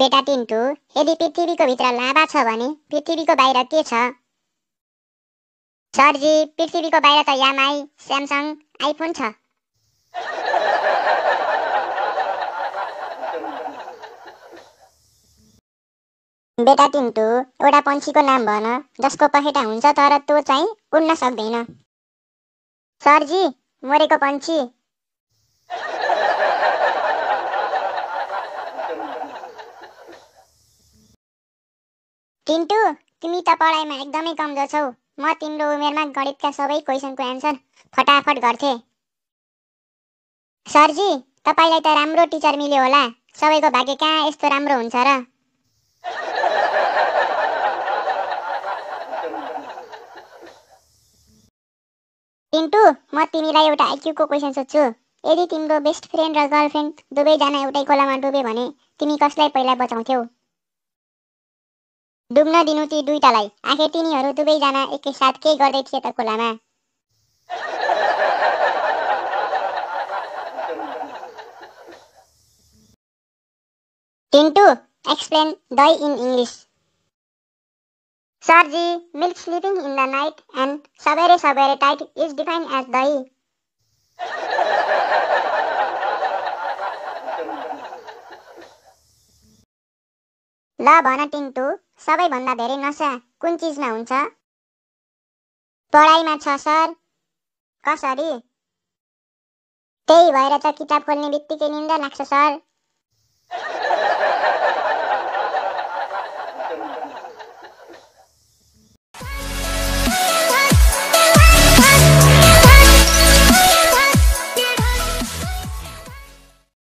बेटा टिन्टु यदि पृथ्वीको भित्र लाभा छ भने पृथ्वीको बाहिर के छ सरजी पृथ्वीको बाहिर त यामाई स्यामसङ आइफोन छ बेटा टिन्टु एउटा पन्छीको नाम भन जसको पखेटा हुन्छ तर त्यो चाहिँ उड्न सक्दैन सरजी मरेको पन्छी टिन्टु तिमी त पढाइमा एकदमै कमजोर छौ म तिम्रो उमेरमा गणितका सबै क्वेसनको एन्सर फटाफट गर्थे सरजी तपाईँलाई त राम्रो टिचर मिल्यो होला सबैको भाग्य कहाँ यस्तो राम्रो हुन्छ र पिन्टु म तिमीलाई एउटा आइक्यूको क्वेसन सोध्छु यदि तिम्रो बेस्ट फ्रेन्ड र गर्लफ्रेन्ड दुवैजना एउटै खोलामा डुबे भने तिमी कसलाई पहिला बचाउँथ्यौ डुब्न दिनु ती दुईटालाई आखिर तिनीहरू दुवैजना एकैसाथ के गर्दै थिए त खोलामा टिन्टु एक्सप्लेन द इन इङ्ग्लिस सरजी milk sleeping in the night and सबेरे सबेरे tight is define as the ला भन टिन्टु सबैभन्दा धेरै नसा कुन चिजमा हुन्छ पढाइमा छ सर कसरी त्यही भएर त किताब खोल्ने बित्तिकै निन्दा लाग्छ सर